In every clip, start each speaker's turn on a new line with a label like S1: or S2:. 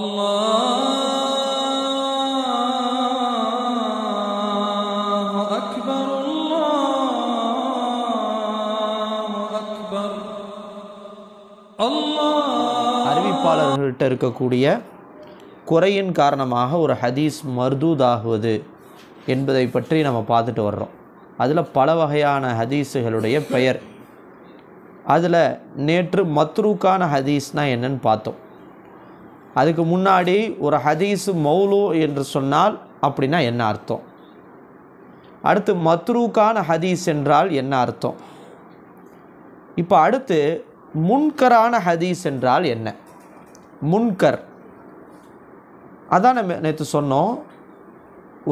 S1: الله أكبر الله أكبر الله அறிவிப்பாளர்கள்ட்ட இருக்கக்கூடிய குறையின் காரணமாக ஒரு ஹதீஸ் மருதூதாகுவது என்பதை பற்றி நம்ம பார்த்துட்டு வர்றோம் அதில் பல வகையான ஹதீஸுகளுடைய பெயர் அதில் நேற்று மத்ரூக்கான ஹதீஸ்னால் என்னென்னு பார்த்தோம் அதுக்கு முன்னாடி ஒரு ஹதீஸு மௌலு என்று சொன்னால் அப்படின்னா என்ன அர்த்தம் அடுத்து மத்ரூக்கான ஹதீஸ் என்றால் என்ன அர்த்தம் இப்போ அடுத்து முன்கரான ஹதீஸ் என்றால் என்ன முன்கர் அதான் நம்ம நேற்று சொன்னோம்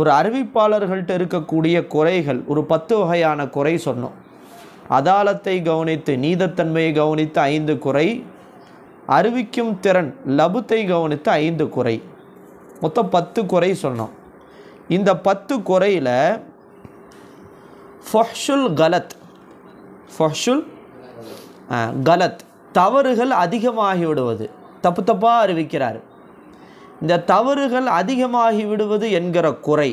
S1: ஒரு அறிவிப்பாளர்கள்ட்ட இருக்கக்கூடிய குறைகள் ஒரு பத்து வகையான குறை சொன்னோம் அதாலத்தை கவனித்து நீதத்தன்மையை கவனித்து ஐந்து குறை அறிவிக்கும் திறன் லபுத்தை கவனித்து ஐந்து குறை மொத்தம் பத்து குறை சொன்னோம் இந்த பத்து குறையில் ஃபஹ்ஷுல் கலத் ஃபஹ்ஷுல் கலத் தவறுகள் அதிகமாகி விடுவது தப்பு தப்பாக அறிவிக்கிறார் இந்த தவறுகள் அதிகமாகி விடுவது என்கிற குறை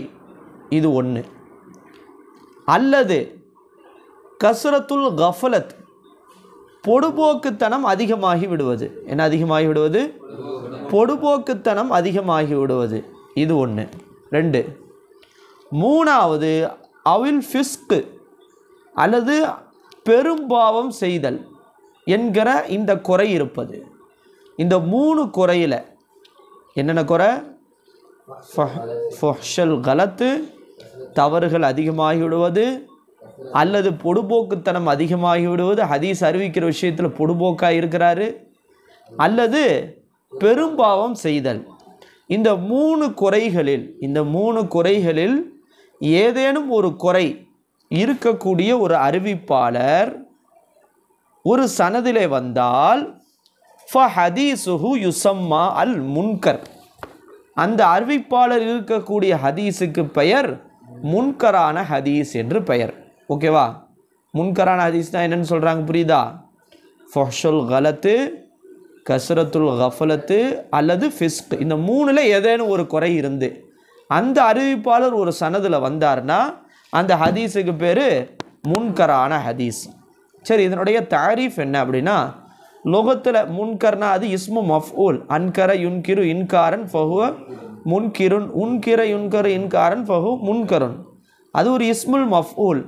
S1: இது ஒன்று அல்லது கசுரத்துல் கஃபலத் பொடுபோக்குத்தனம் அதிகமாகி விடுவது என்ன அதிகமாகி விடுவது பொடுபோக்குத்தனம் அதிகமாகி விடுவது இது ஒன்று ரெண்டு மூணாவது அவில் ஃபிஸ்கு அல்லது பெரும்பாவம் செய்தல் என்கிற இந்த குறை இருப்பது இந்த மூணு குறையில் என்னென்ன குறை ஃபஹல் கலத்து தவறுகள் அதிகமாகி விடுவது அல்லது பொடுபோக்குத்தனம் அதிகமாகிவிடுவது ஹதீஸ் அறிவிக்கிற விஷயத்தில் பொடுபோக்காக இருக்கிறாரு அல்லது பெரும்பாவம் செய்தல் இந்த மூணு குறைகளில் இந்த மூணு குறைகளில் ஏதேனும் ஒரு குறை இருக்கக்கூடிய ஒரு அறிவிப்பாளர் ஒரு சனதிலே வந்தால் ஃப ஹதீசுஹு யுசம்மா அல் முன்கர் அந்த அறிவிப்பாளர் இருக்கக்கூடிய ஹதீஸுக்கு பெயர் முன்கரான ஹதீஸ் என்று பெயர் ஓகேவா முன்கரான ஹதீஸ்னா என்னென்னு சொல்கிறாங்க புரியுதா ஃபொஷுல் கலத்து கசரத்துல் கஃபலத்து அல்லது ஃபிஸ்க் இந்த மூணில் ஏதேனும் ஒரு குறை இருந்து அந்த அறிவிப்பாளர் ஒரு சனதில் வந்தார்னா அந்த ஹதீஸுக்கு பேர் முன்கரான ஹதீஸ் சரி இதனுடைய தாரீஃப் என்ன அப்படின்னா லோகத்தில் முன்கர்னா அது இஸ்மு மஃபூல் அன்கர யுன்கிரு இன்காரன் ஃபஹு முன்கிருன் உன்கிர யுன்கரு இன்காரன் ஃபஹு முன்கருன் அது ஒரு இஸ்முல் மஃபூல்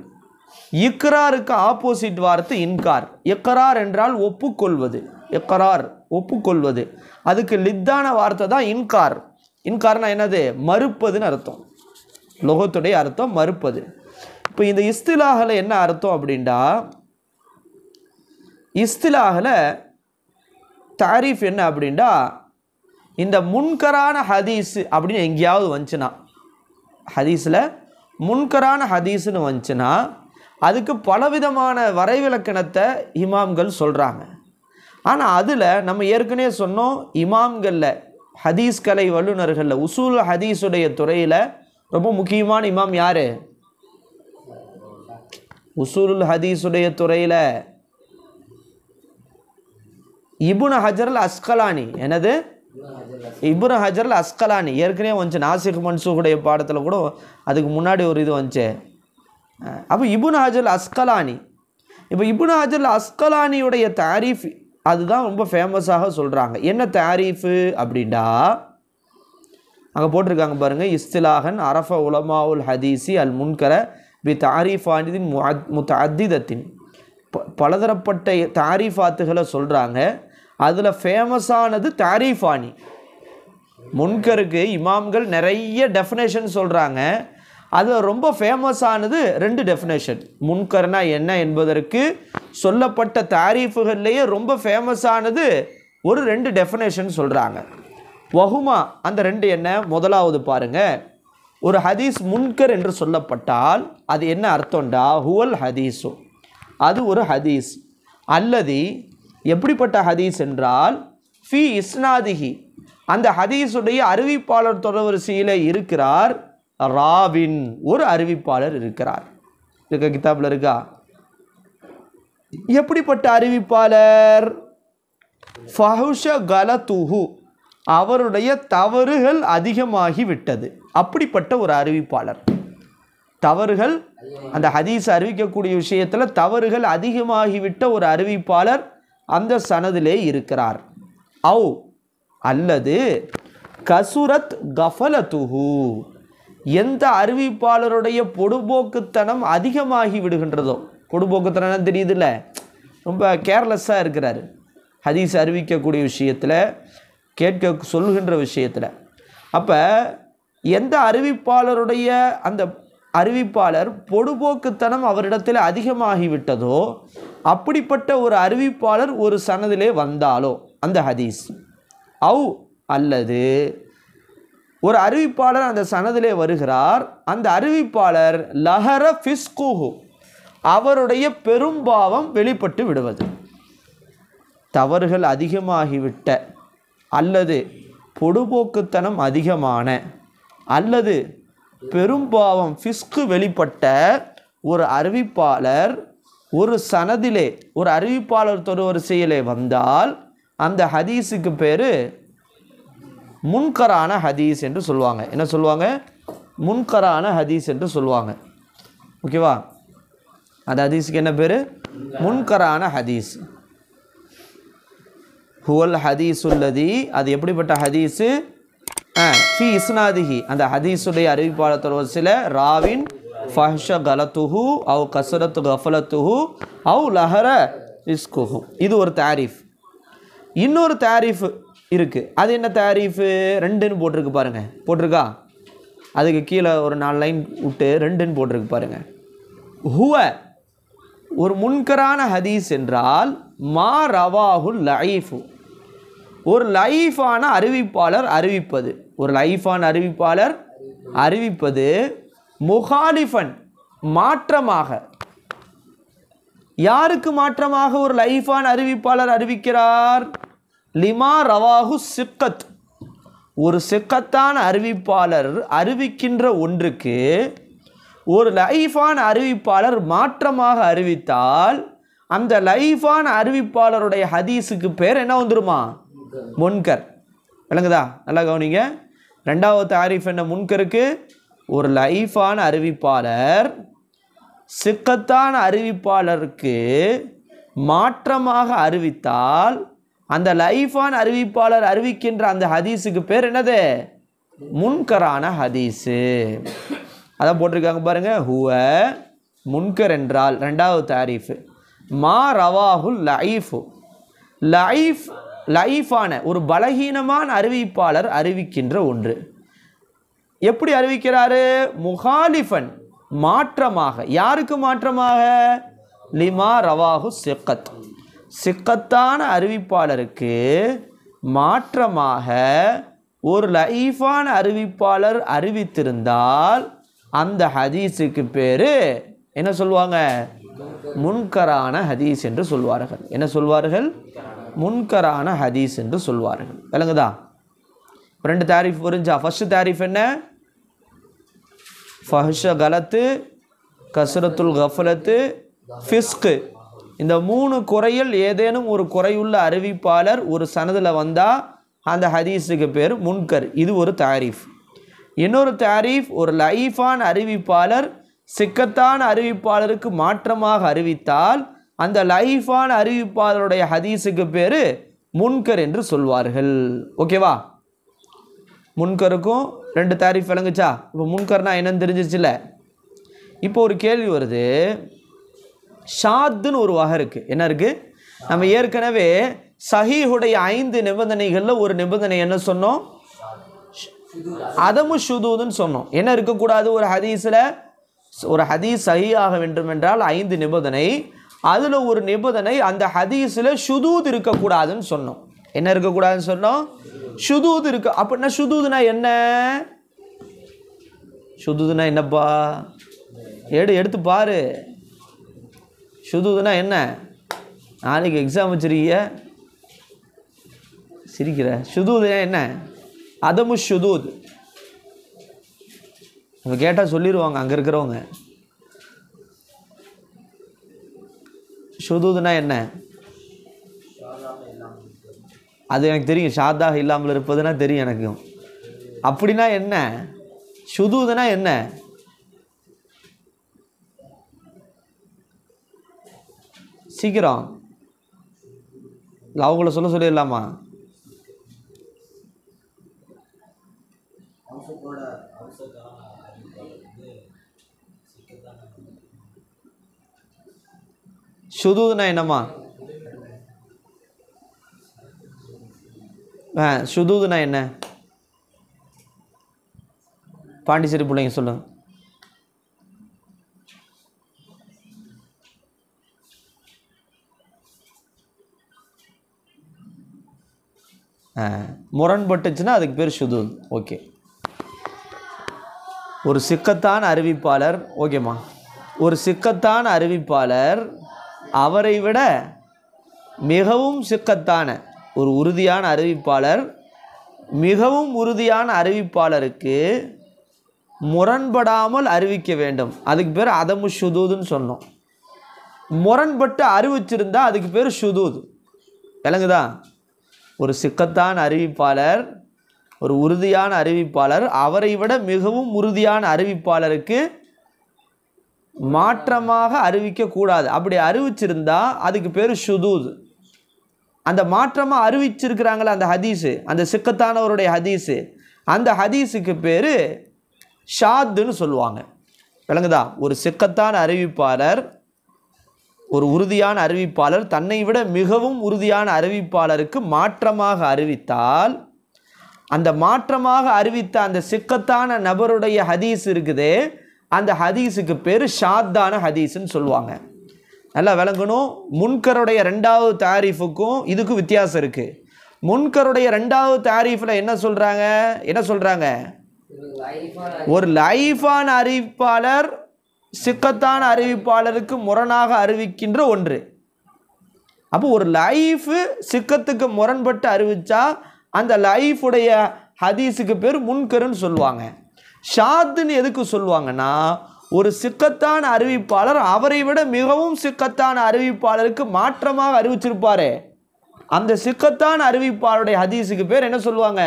S1: இக்கராருக்கு ஆப்போசிட் வார்த்தை இன்கார் எக்கரார் என்றால் ஒப்புக்கொள்வது எக்கரார் ஒப்புக்கொள்வது அதுக்கு லித்தான வார்த்தை தான் இன்கார் இன்கார்னா என்னது மறுப்பதுன்னு அர்த்தம் லோகத்துடைய அர்த்தம் மறுப்பது இப்போ இந்த இஸ்திலாகல என்ன அர்த்தம் அப்படின்டா இஸ்திலாகல தாரீஃப் என்ன அப்படின்டா இந்த முன்கரான ஹதீஸ் அப்படின்னு எங்கேயாவது வந்துச்சுன்னா ஹதீஸில் முன்கரான ஹதீஸ்னு வந்துச்சுன்னா அதுக்கு பலவிதமான வரைவிலக்கணத்தை இமாம்கள் சொல்கிறாங்க ஆனால் அதில் நம்ம ஏற்கனவே சொன்னோம் இமாம்களில் ஹதீஸ் கலை வல்லுநர்களில் உசூல் ஹதீஸுடைய துறையில் ரொம்ப முக்கியமான இமாம் யார் உசூல் ஹதீஸுடைய துறையில் இபுன ஹஜரல் அஸ்கலானி எனது இபுன ஹஜரல் அஸ்கலானி ஏற்கனவே வந்துச்சு நாசிக் மன்சூகுடைய பாடத்தில் கூட அதுக்கு முன்னாடி ஒரு இது வந்துச்சு அப்போ இபுன் ஹாஜல் அஸ்கலானி இப்போ இபுன் ஹாஜல் அஸ்கலானியுடைய தாரீஃப் அதுதான் ரொம்ப ஃபேமஸாக சொல்கிறாங்க என்ன தாரீஃபு அப்படின்டா அங்கே போட்டிருக்காங்க பாருங்கள் இஸ்திலாகன் அரஃப உலமாவுல் ஹதீசி அல் முன்கர பி தாரிஃபானிதின் முத்தத்திதத்தின் பலதரப்பட்ட தாரீஃபாத்துகளை சொல்கிறாங்க அதில் ஃபேமஸானது தாரிஃபானி முன்கருக்கு இமாம்கள் நிறைய டெஃபினேஷன் சொல்கிறாங்க அது ரொம்ப ஃபேமஸ் ஆனது ரெண்டு டெஃபினேஷன் முன்கர்னா என்ன என்பதற்கு சொல்லப்பட்ட தாரீஃபுகள்லேயே ரொம்ப ஃபேமஸ் ஆனது ஒரு ரெண்டு டெஃபினேஷன் சொல்கிறாங்க வகுமா அந்த ரெண்டு என்ன முதலாவது பாருங்கள் ஒரு ஹதீஸ் முன்கர் என்று சொல்லப்பட்டால் அது என்ன அர்த்தம்டா ஹுவல் ஹதீஸு அது ஒரு ஹதீஸ் அல்லது எப்படிப்பட்ட ஹதீஸ் என்றால் ஃபி இஸ்னாதிகி அந்த ஹதீஸுடைய அறிவிப்பாளர் தொடர்வரிசையில் இருக்கிறார் ராவின் ஒரு அறிவிப்பாளர் இருக்கிறார் இருக்க கித்தாப்பில் இருக்கா எப்படிப்பட்ட அறிவிப்பாளர் ஃபஹுஷ கலத்துஹு அவருடைய தவறுகள் அதிகமாகி விட்டது அப்படிப்பட்ட ஒரு அறிவிப்பாளர் தவறுகள் அந்த ஹதீஸ் அறிவிக்கக்கூடிய விஷயத்தில் தவறுகள் அதிகமாகிவிட்ட ஒரு அறிவிப்பாளர் அந்த சனதிலே இருக்கிறார் அவு அல்லது கசுரத் கஃபலத்துஹூ எந்த அறிவிப்பாளருடைய பொடுபோக்குத்தனம் அதிகமாகி விடுகின்றதோ பொடுபோக்குத்தனம் தெரியுதுல்ல ரொம்ப கேர்லெஸ்ஸாக இருக்கிறார் ஹதீஸ் அறிவிக்கக்கூடிய விஷயத்தில் கேட்க சொல்கின்ற விஷயத்தில் அப்போ எந்த அறிவிப்பாளருடைய அந்த அறிவிப்பாளர் பொடுபோக்குத்தனம் அவரிடத்தில் அதிகமாகிவிட்டதோ அப்படிப்பட்ட ஒரு அறிவிப்பாளர் ஒரு சனதிலே வந்தாலோ அந்த ஹதீஸ் அவ் அல்லது ஒரு அறிவிப்பாளர் அந்த சனதிலே வருகிறார் அந்த அறிவிப்பாளர் லஹர ஃபிஸ்கூஹு அவருடைய பெரும்பாவம் வெளிப்பட்டு விடுவது தவறுகள் அதிகமாகிவிட்ட அல்லது பொடுபோக்குத்தனம் அதிகமான அல்லது பெரும்பாவம் ஃபிஸ்கு வெளிப்பட்ட ஒரு அறிவிப்பாளர் ஒரு சனதிலே ஒரு அறிவிப்பாளர் தொடுவரிசையிலே வந்தால் அந்த ஹதீஸுக்கு பேர் முன்கரான ஹதீஸ் என்று சொல்லுவாங்க என்ன சொல்லுவாங்க முன்கரான ஹதீஸ் என்று சொல்லுவாங்க ஓகேவா அந்த ஹதீஸுக்கு என்ன பேர் முன்கரான ஹதீஸ் ஹுவல் ஹதீஸ் உள்ளதி அது எப்படிப்பட்ட ஹதீஸு ஃபி இஸ்னாதிஹி அந்த ஹதீஸுடைய அறிவிப்பாளத்தில் ஒரு சில ராவின் ஃபஹஷ கலத்துஹு அவு கசரத்து கஃபலத்துஹு அவு லஹர இஸ்குஹு இது ஒரு தாரிஃப் இன்னொரு தாரீஃபு இருக்குது அது என்ன தாரீஃபு ரெண்டுன்னு போட்டிருக்கு பாருங்கள் போட்டிருக்கா அதுக்கு கீழே ஒரு நாலு லைன் விட்டு ரெண்டுன்னு போட்டிருக்கு பாருங்கள் ஹுவ ஒரு முன்கரான ஹதீஸ் என்றால் மா ரவாஹுல் லைஃபு ஒரு லைஃபான அறிவிப்பாளர் அறிவிப்பது ஒரு லைஃபான அறிவிப்பாளர் அறிவிப்பது முகாலிஃபன் மாற்றமாக யாருக்கு மாற்றமாக ஒரு லைஃபான அறிவிப்பாளர் அறிவிக்கிறார் லிமா ரவாஹு சிக்கத் ஒரு சிக்கத்தான அறிவிப்பாளர் அறிவிக்கின்ற ஒன்றுக்கு ஒரு லைஃபான அறிவிப்பாளர் மாற்றமாக அறிவித்தால் அந்த லைஃபான அறிவிப்பாளருடைய ஹதீஸுக்கு பேர் என்ன வந்துருமா முன்கர் விளங்குதா நல்லா கவனிங்க ரெண்டாவது தாரீஃப் என்ன முன்கருக்கு ஒரு லைஃபான அறிவிப்பாளர் சிக்கத்தான அறிவிப்பாளருக்கு மாற்றமாக அறிவித்தால் அந்த லைஃபான் அறிவிப்பாளர் அறிவிக்கின்ற அந்த ஹதீஸுக்கு பேர் என்னது முன்கரான ஹதீஸு அதான் போட்டிருக்காங்க பாருங்கள் ஹுவ முன்கர் என்றால் ரெண்டாவது தாரீஃபு மா ரவாஹுல் லைஃபு லைஃப் லைஃபான ஒரு பலகீனமான அறிவிப்பாளர் அறிவிக்கின்ற ஒன்று எப்படி அறிவிக்கிறாரு முஹாலிஃபன் மாற்றமாக யாருக்கு மாற்றமாக லிமா ரவாஹு செக்கத் சிக்கத்தான அறிவிப்பாளருக்கு மாற்றமாக ஒரு லைஃபான அறிவிப்பாளர் அறிவித்திருந்தால் அந்த ஹதீஸுக்கு பேர் என்ன சொல்லுவாங்க முன்கரான ஹதீஸ் என்று சொல்வார்கள் என்ன சொல்வார்கள் முன்கரான ஹதீஸ் என்று சொல்வார்கள் விளங்குதா ரெண்டு தாரீஃப் புரிஞ்சா ஃபஸ்ட்டு தாரீஃப் என்ன ஃபஹ்ஷ கலத்து கசரத்துல் கஃபலத்து ஃபிஸ்கு இந்த மூணு குறையில் ஏதேனும் ஒரு குறையுள்ள அறிவிப்பாளர் ஒரு சனதில் வந்தால் அந்த ஹதீஸுக்கு பேர் முன்கர் இது ஒரு தாரீஃப் இன்னொரு தாரீஃப் ஒரு லைஃபான அறிவிப்பாளர் சிக்கத்தான அறிவிப்பாளருக்கு மாற்றமாக அறிவித்தால் அந்த லைஃபான அறிவிப்பாளருடைய ஹதீஸுக்கு பேர் முன்கர் என்று சொல்வார்கள் ஓகேவா முன்கருக்கும் ரெண்டு தாரீஃப் விளங்குச்சா இப்போ முன்கர்னால் என்னன்னு தெரிஞ்சிச்சுல இப்போ ஒரு கேள்வி வருது ஷாத்துன்னு ஒரு வகை இருக்குது என்ன இருக்குது நம்ம ஏற்கனவே சஹீஹுடைய ஐந்து நிபந்தனைகளில் ஒரு நிபந்தனை என்ன சொன்னோம் அதமு ஷுதூதுன்னு சொன்னோம் என்ன இருக்கக்கூடாது ஒரு ஹதீஸில் ஒரு ஹதீஸ் சஹியாக வேண்டும் என்றால் ஐந்து நிபந்தனை அதில் ஒரு நிபந்தனை அந்த ஹதீஸில் ஷுதூத் இருக்கக்கூடாதுன்னு சொன்னோம் என்ன இருக்கக்கூடாதுன்னு சொன்னோம் ஷுதூத் இருக்க அப்படின்னா ஷுதூதுனா என்ன ஷுதூதுனா என்னப்பா எடு எடுத்து பாரு ஷுதுனா என்ன நாளைக்கு எக்ஸாம் வச்சுருக்கிய சிரிக்கிற ஷுதூதுனா என்ன அதமு சுதூத் அவங்க கேட்டால் சொல்லிடுவாங்க அங்கே இருக்கிறவங்க ஷுதூதுனா என்ன அது எனக்கு தெரியும் ஷாதாக இல்லாமல் இருப்பதுன்னா தெரியும் எனக்கும் அப்படின்னா என்ன ஷுதூதுனா என்ன சீக்கிரம் இல்லை அவங்கள சொல்ல சொல்லிடலாமா சுதுனா என்னம்மா ஆ சுதுனா என்ன பாண்டிச்சேரி பிள்ளைங்க சொல்லுங்கள் முரண்பட்டுச்சுன்னா அதுக்கு பேர் சுதூத் ஓகே ஒரு சிக்கத்தான அறிவிப்பாளர் ஓகேம்மா ஒரு சிக்கத்தான அறிவிப்பாளர் அவரை விட மிகவும் சிக்கத்தான ஒரு உறுதியான அறிவிப்பாளர் மிகவும் உறுதியான அறிவிப்பாளருக்கு முரண்படாமல் அறிவிக்க வேண்டும் அதுக்கு பேர் அதமு சுதூதுன்னு சொன்னோம் முரண்பட்டு அறிவிச்சிருந்தா அதுக்கு பேர் சுதூது விளங்குதா ஒரு சிக்கத்தான் அறிவிப்பாளர் ஒரு உறுதியான அறிவிப்பாளர் அவரை விட மிகவும் உறுதியான அறிவிப்பாளருக்கு மாற்றமாக அறிவிக்கக்கூடாது அப்படி அறிவிச்சிருந்தா அதுக்கு பேர் ஷுதூத் அந்த மாற்றமாக அறிவிச்சிருக்கிறாங்களே அந்த ஹதீஸு அந்த சிக்கத்தானவருடைய ஹதீஸு அந்த ஹதீஸுக்கு பேர் ஷாத்துன்னு சொல்லுவாங்க விளங்குதா ஒரு சிக்கத்தான அறிவிப்பாளர் ஒரு உறுதியான அறிவிப்பாளர் தன்னை விட மிகவும் உறுதியான அறிவிப்பாளருக்கு மாற்றமாக அறிவித்தால் அந்த மாற்றமாக அறிவித்த அந்த சிக்கத்தான நபருடைய ஹதீஸ் இருக்குது அந்த ஹதீஸுக்கு பேர் ஷாத்தான ஹதீஸ்ன்னு சொல்லுவாங்க நல்லா விளங்கணும் முன்கருடைய ரெண்டாவது தாரீஃபுக்கும் இதுக்கும் வித்தியாசம் இருக்குது முன்கருடைய ரெண்டாவது தாரீஃபில் என்ன சொல்கிறாங்க என்ன சொல்கிறாங்க ஒரு லைஃபான அறிவிப்பாளர் சிக்கத்தான அறிவிப்பாளருக்கு முரணாக அறிவிக்கின்ற ஒன்று அப்போ ஒரு லைஃபு சிக்கத்துக்கு முரண்பட்டு அறிவித்தா அந்த லைஃபுடைய ஹதீஸுக்கு பேர் முன்கருன்னு சொல்லுவாங்க ஷாத்துன்னு எதுக்கு சொல்லுவாங்கன்னா ஒரு சிக்கத்தான அறிவிப்பாளர் அவரை விட மிகவும் சிக்கத்தான அறிவிப்பாளருக்கு மாற்றமாக அறிவிச்சிருப்பாரு அந்த சிக்கத்தான அறிவிப்பாளருடைய ஹதீஸுக்கு பேர் என்ன சொல்லுவாங்க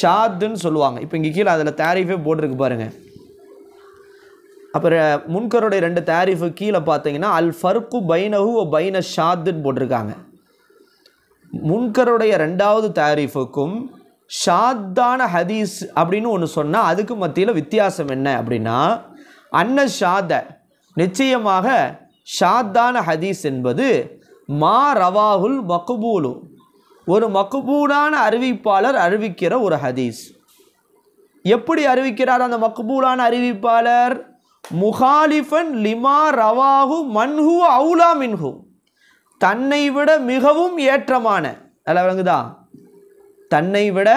S1: ஷாத்துன்னு சொல்லுவாங்க இப்போ இங்கே கீழே அதில் தாரீஃபே போட்டிருக்கு பாருங்கள் அப்புறம் முன்கருடைய ரெண்டு தாரிஃபு கீழே பார்த்தீங்கன்னா அல் ஃபர்கு பைனஹு பைன ஷாத்துன்னு போட்டிருக்காங்க முன்கருடைய ரெண்டாவது தாரிஃபுக்கும் ஷாத்தான ஹதீஸ் அப்படின்னு ஒன்று சொன்னால் அதுக்கு மத்தியில் வித்தியாசம் என்ன அப்படின்னா அன்ன ஷாத நிச்சயமாக ஷாத்தான ஹதீஸ் என்பது மா ரவாகுல் மக்குபூலு ஒரு மக்குபூலான அறிவிப்பாளர் அறிவிக்கிற ஒரு ஹதீஸ் எப்படி அறிவிக்கிறார் அந்த மக்குபூலான அறிவிப்பாளர் முகாலிஃபன் லிமா ரவாஹு மன்ஹு அவுலா மின்ஹு தன்னை விட மிகவும் ஏற்றமான நல்லா விளங்குதா தன்னை விட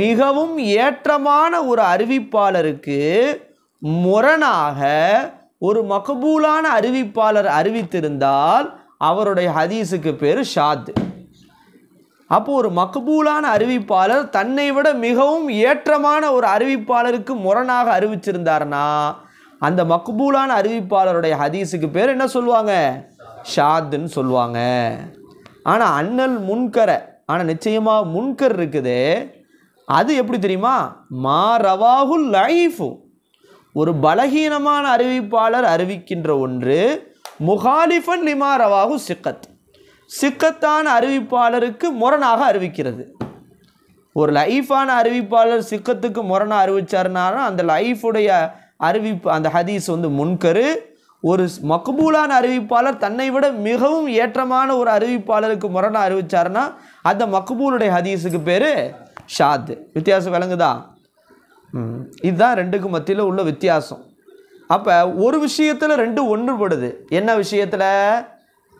S1: மிகவும் ஏற்றமான ஒரு அறிவிப்பாளருக்கு முரணாக ஒரு மகபூலான அறிவிப்பாளர் அறிவித்திருந்தால் அவருடைய ஹதீஸுக்கு பேர் ஷாத் அப்போ ஒரு மக்பூலான அறிவிப்பாளர் தன்னை விட மிகவும் ஏற்றமான ஒரு அறிவிப்பாளருக்கு முரணாக அறிவிச்சிருந்தாருன்னா அந்த மக்பூலான அறிவிப்பாளருடைய ஹதீஸுக்கு பேர் என்ன சொல்லுவாங்க ஷாத்துன்னு சொல்லுவாங்க ஆனால் அண்ணல் முன்கரை ஆனால் நிச்சயமாக முன்கர் இருக்குது அது எப்படி தெரியுமா மா ரவாகுல் லைஃபு ஒரு பலகீனமான அறிவிப்பாளர் அறிவிக்கின்ற ஒன்று முகாலிஃபன் லிமா ரவாகு சிக்கத் சிக்கத்தான அறிவிப்பாளருக்கு முரணாக அறிவிக்கிறது ஒரு லைஃபான அறிவிப்பாளர் சிக்கத்துக்கு முரணாக அறிவிச்சாருனாலும் அந்த லைஃபுடைய அறிவிப்பு அந்த ஹதீஸ் வந்து முன்கரு ஒரு மக்பூலான அறிவிப்பாளர் தன்னை விட மிகவும் ஏற்றமான ஒரு அறிவிப்பாளருக்கு முரணாக அறிவிச்சாருன்னா அந்த மக்பூலுடைய ஹதீஸுக்கு பேர் ஷாத் வித்தியாசம் விளங்குதா இதுதான் ரெண்டுக்கும் மத்தியில் உள்ள வித்தியாசம் அப்போ ஒரு விஷயத்தில் ரெண்டு ஒன்றுபடுது என்ன விஷயத்தில்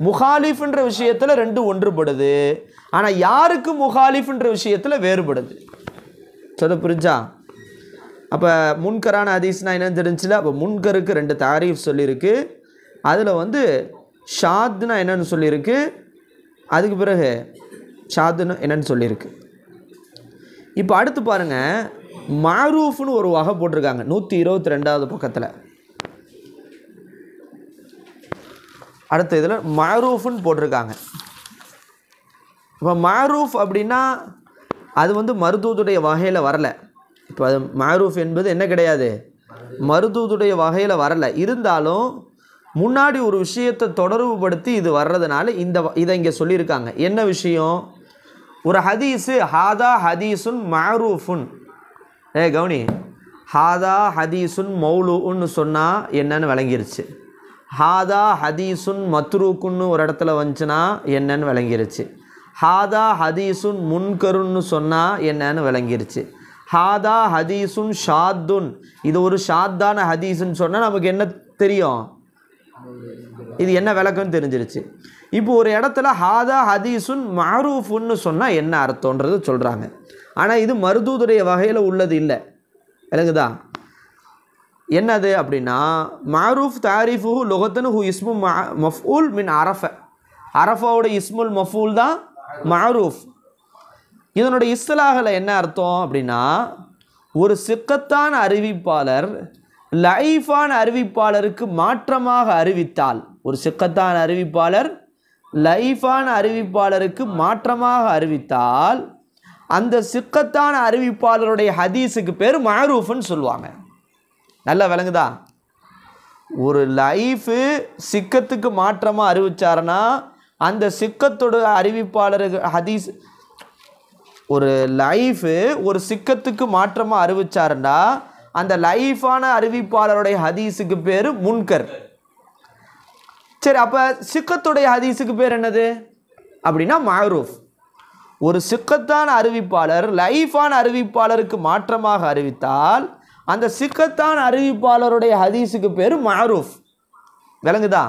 S1: முகாலிஃப்ன்ற விஷயத்தில் ரெண்டு ஒன்றுபடுது ஆனால் யாருக்கு முகாலிஃப்ன்ற விஷயத்தில் வேறுபடுது சொல்ல புரிஞ்சா அப்போ முன்கரான ஹதீஸ்னால் என்னென்னு தெரிஞ்சுல அப்போ முன்கருக்கு ரெண்டு தாரீஃப் சொல்லியிருக்கு அதில் வந்து ஷாத்னா என்னென்னு சொல்லியிருக்கு அதுக்கு பிறகு ஷாதுன்னு என்னென்னு சொல்லியிருக்கு இப்போ அடுத்து பாருங்கள் மாரூஃப்னு ஒரு வகை போட்டிருக்காங்க நூற்றி இருபத்தி ரெண்டாவது பக்கத்தில் அடுத்த இதில் மாரூஃப்னு போட்டிருக்காங்க இப்போ மாரூஃப் அப்படின்னா அது வந்து மருத்துவத்துடைய வகையில் வரலை இப்போ அது மாரூஃப் என்பது என்ன கிடையாது மருத்துவத்துடைய வகையில் வரலை இருந்தாலும் முன்னாடி ஒரு விஷயத்தை தொடர்புபடுத்தி இது வர்றதுனால இந்த இதை இங்கே சொல்லியிருக்காங்க என்ன விஷயம் ஒரு ஹதீஸு ஹாதா ஹதீஸுன் மாரூஃபுன் ஏ கவுனி ஹாதா ஹதீஸுன் மௌலுன்னு சொன்னால் என்னன்னு விளங்கிருச்சு ஹாதா ஹதீஸுன் மத்ரூக்குன்னு ஒரு இடத்துல வந்துச்சுன்னா என்னன்னு விளங்கிருச்சு ஹாதா ஹதீஸுன் முன்கருன்னு சொன்னால் என்னன்னு விளங்கிருச்சு ஹாதா ஹதீசுன் ஷாத்துன் இது ஒரு ஷாத்தான ஹதீஸுன்னு சொன்னால் நமக்கு என்ன தெரியும் இது என்ன விளக்கம்னு தெரிஞ்சிருச்சு இப்போ ஒரு இடத்துல ஹாதா ஹதீசுன் மாரூஃபுன்னு சொன்னால் என்ன அர்த்தன்றது சொல்கிறாங்க ஆனால் இது மருதூதுடைய வகையில் உள்ளது இல்லை விளங்குதா என்னது அப்படின்னா மாரூஃப் தாரிஃபு லொகத்தனு ஹூ இஸ்மு மஃபூல் மின் அரஃப அரஃபாவோட இஸ்முல் மஃபூல் தான் மாரூஃப் இதனுடைய இஸ்லாகில் என்ன அர்த்தம் அப்படின்னா ஒரு சிக்கத்தான அறிவிப்பாளர் லைஃபான அறிவிப்பாளருக்கு மாற்றமாக அறிவித்தால் ஒரு சிக்கத்தான அறிவிப்பாளர் லைஃபான அறிவிப்பாளருக்கு மாற்றமாக அறிவித்தால் அந்த சிக்கத்தான அறிவிப்பாளருடைய ஹதீஸுக்கு பேர் மாரூஃப்னு சொல்லுவாங்க நல்லா விளங்குதா ஒரு லைஃபு சிக்கத்துக்கு மாற்றமாக அறிவிச்சாருன்னா அந்த சிக்கத்தோட அறிவிப்பாளருக்கு ஹதீஸ் ஒரு லைஃபு ஒரு சிக்கத்துக்கு மாற்றமாக அறிவிச்சாருன்னா அந்த லைஃபான அறிவிப்பாளருடைய ஹதீஸுக்கு பேர் முன்கர் சரி அப்போ சிக்கத்துடைய ஹதீஸுக்கு பேர் என்னது அப்படின்னா மஹரூஃப் ஒரு சிக்கத்தான அறிவிப்பாளர் லைஃபான அறிவிப்பாளருக்கு மாற்றமாக அறிவித்தால் அந்த சிக்கத்தான அறிவிப்பாளருடைய ஹதீஸுக்கு பேர் மஹரூஃப் விளங்குதா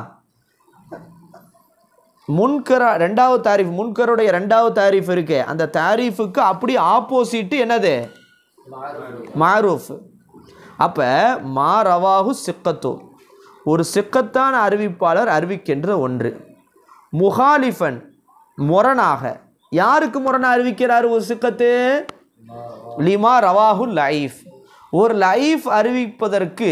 S1: முன்கரா ரெண்டாவது தாரீஃப் முன்கருடைய ரெண்டாவது தாரீஃப் இருக்கு அந்த தாரீஃபுக்கு அப்படி ஆப்போசிட்டு என்னது மாரூஃப் அப்போ மாரவாகு சிக்கத்து ஒரு சிக்கத்தான அறிவிப்பாளர் அறிவிக்கின்ற ஒன்று முகாலிஃபன் முரணாக யாருக்கு முரணை அறிவிக்கிறார் ஒரு சிக்கத்து லிமா ரவாஹு லைஃப் ஒரு லைஃப் அறிவிப்பதற்கு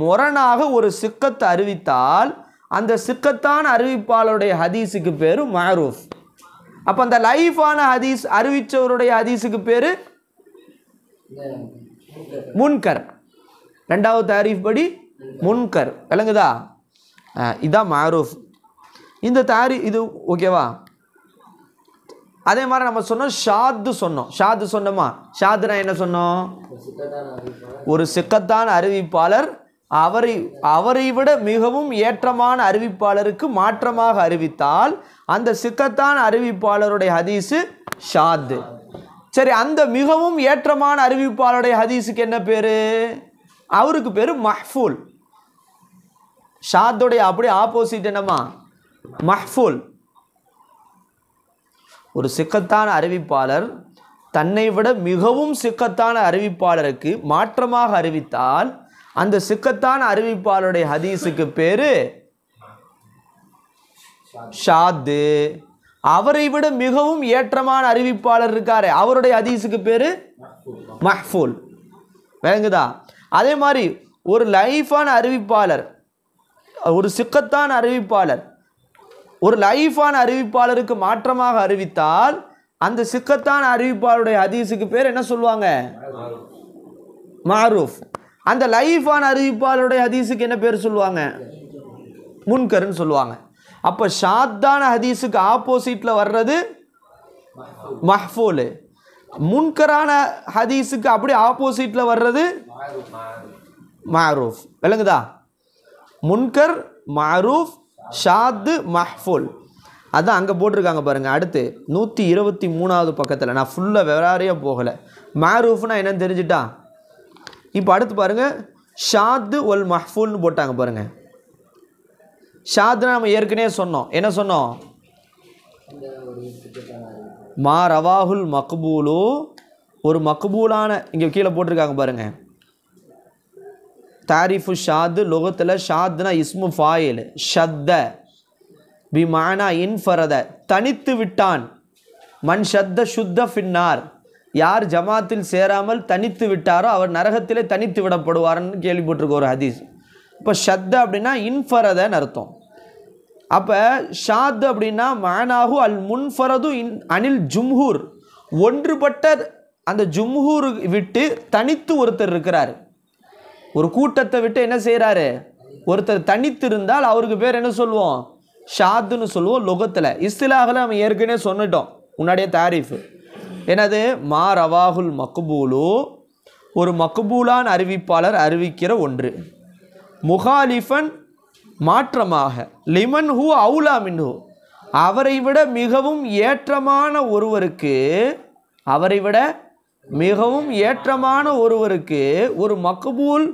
S1: முரணாக ஒரு சிக்கத்தை அறிவித்தால் அந்த சிக்கத்தான அறிவிப்பாளருடைய ஹதீஸுக்கு பேர் மாரூஃப் அப்போ அந்த லைஃபான ஹதீஸ் அறிவித்தவருடைய ஹதீஸுக்கு பேர் முன்கர் ரெண்டாவது தாரீஃப் படி முன்கர் விளங்குதா இதுதான் மாரூஃப் இந்த தாரி இது ஓகேவா அதே மாதிரி நம்ம சொன்னோம் ஷாத்து சொன்னோம் ஷாத்து சொன்னோமா ஷாத்துனா என்ன சொன்னோம் ஒரு சிக்கத்தான அறிவிப்பாளர் அவரை அவரை விட மிகவும் ஏற்றமான அறிவிப்பாளருக்கு மாற்றமாக அறிவித்தால் அந்த சிக்கத்தான அறிவிப்பாளருடைய ஹதீஸு ஷாத்து சரி அந்த மிகவும் ஏற்றமான அறிவிப்பாளருடைய ஹதீஸுக்கு என்ன பேர் அவருக்கு பேர் மஹ்ஃபூல் ஷாத்துடைய அப்படியே ஆப்போசிட் என்னம்மா மஹ்ஃபூல் ஒரு சிக்கத்தான அறிவிப்பாளர் தன்னை விட மிகவும் சிக்கத்தான அறிவிப்பாளருக்கு மாற்றமாக அறிவித்தால் அந்த சிக்கத்தான அறிவிப்பாளருடைய ஹதீஸுக்கு பேர் ஷாத்து அவரை விட மிகவும் ஏற்றமான அறிவிப்பாளர் இருக்காரு அவருடைய ஹதீஸுக்கு பேர் மஹ்ஃபூல் விளங்குதா அதே மாதிரி ஒரு லைஃபான அறிவிப்பாளர் ஒரு சிக்கத்தான அறிவிப்பாளர் ஒரு லைஃபான அறிவிப்பாளருக்கு மாற்றமாக அறிவித்தால் அந்த சிக்கத்தான அறிவிப்பாளருடைய ஹதீஸுக்கு பேர் என்ன சொல்லுவாங்க மாரூஃப் அந்த லைஃபான அறிவிப்பாளருடைய ஹதீஸுக்கு என்ன பேர் சொல்லுவாங்க முன்கருன்னு சொல்லுவாங்க அப்போ ஷாத்தான ஹதீஸுக்கு ஆப்போசிட்டில் வர்றது மஹ்ஃபூலு முன்கரான ஹதீஸுக்கு அப்படி ஆப்போசிட்டில் வர்றது மாரூஃப் விளங்குதா முன்கர் மாரூஃப் ஷாத்து மஹ்ஃபூல் அதான் அங்கே போட்டிருக்காங்க பாருங்கள் அடுத்து நூற்றி இருபத்தி மூணாவது பக்கத்தில் நான் ஃபுல்லாக விவராரியாக போகலை மாரூஃப்னா என்னன்னு தெரிஞ்சுட்டா இப்போ அடுத்து பாருங்கள் ஷாத்து ஒல் மஹ்ஃபூல்னு போட்டாங்க பாருங்கள் ஷாத்னா நம்ம ஏற்கனவே சொன்னோம் என்ன சொன்னோம் மா ரவாஹுல் மக்பூலு ஒரு மக்பூலான இங்கே கீழே போட்டிருக்காங்க பாருங்கள் தாரிஃபு ஷாது லோகத்தில் ஷாத்னா இஸ்மு ஃபாயில் ஷத்த பிமானா இன்ஃபரத தனித்து விட்டான் மண் ஷத்த சுத்த ஃபின்னார் யார் ஜமாத்தில் சேராமல் தனித்து விட்டாரோ அவர் நரகத்திலே தனித்து விடப்படுவார்னு கேள்விப்பட்டிருக்கோம் ஒரு ஹதீஸ் இப்போ ஷத்த அப்படின்னா இன்ஃபரதன்னு அர்த்தம் அப்போ ஷாத் அப்படின்னா மானாகு அல் முன்ஃபரது இன் அனில் ஜும்ஹூர் ஒன்றுபட்ட அந்த ஜும்ஹூர் விட்டு தனித்து ஒருத்தர் இருக்கிறார் ஒரு கூட்டத்தை விட்டு என்ன செய்கிறாரு ஒருத்தர் தனித்து இருந்தால் அவருக்கு பேர் என்ன சொல்லுவோம் ஷாத்துன்னு சொல்லுவோம் லொகத்தில் இஸ்திலாகல நம்ம ஏற்கனவே சொன்னிட்டோம் முன்னாடியே தாரீஃபு எனது மா ரவாகுல் மக்பூலு ஒரு மக்பூலான் அறிவிப்பாளர் அறிவிக்கிற ஒன்று முகாலிஃபன் மாற்றமாக லிமன் ஹூ அவுலா மின்ஹூ அவரை விட மிகவும் ஏற்றமான ஒருவருக்கு அவரை விட மிகவும் ஏற்றமான ஒருவருக்கு ஒரு மக்பூல்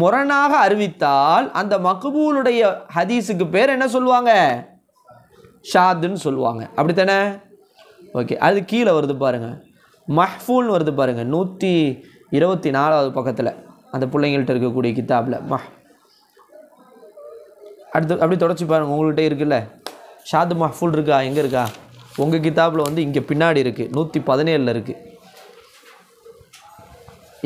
S1: முரணாக அறிவித்தால் அந்த மக்பூலுடைய ஹதீஸுக்கு பேர் என்ன சொல்லுவாங்க ஷாதுன்னு சொல்லுவாங்க அப்படித்தானே ஓகே அது கீழே வருது பாருங்கள் மஹ்ஃபூல்னு வருது பாருங்கள் நூற்றி இருபத்தி நாலாவது பக்கத்தில் அந்த பிள்ளைங்கள்ட்ட இருக்கக்கூடிய கித்தாப்பில் மஹ் அடுத்து அப்படி தொடச்சி பாருங்கள் உங்கள்கிட்ட இருக்குல்ல ஷாது மஹ்ஃபூல் இருக்கா எங்கே இருக்கா உங்கள் கித்தாப்பில் வந்து இங்கே பின்னாடி இருக்குது நூற்றி பதினேழில் இருக்குது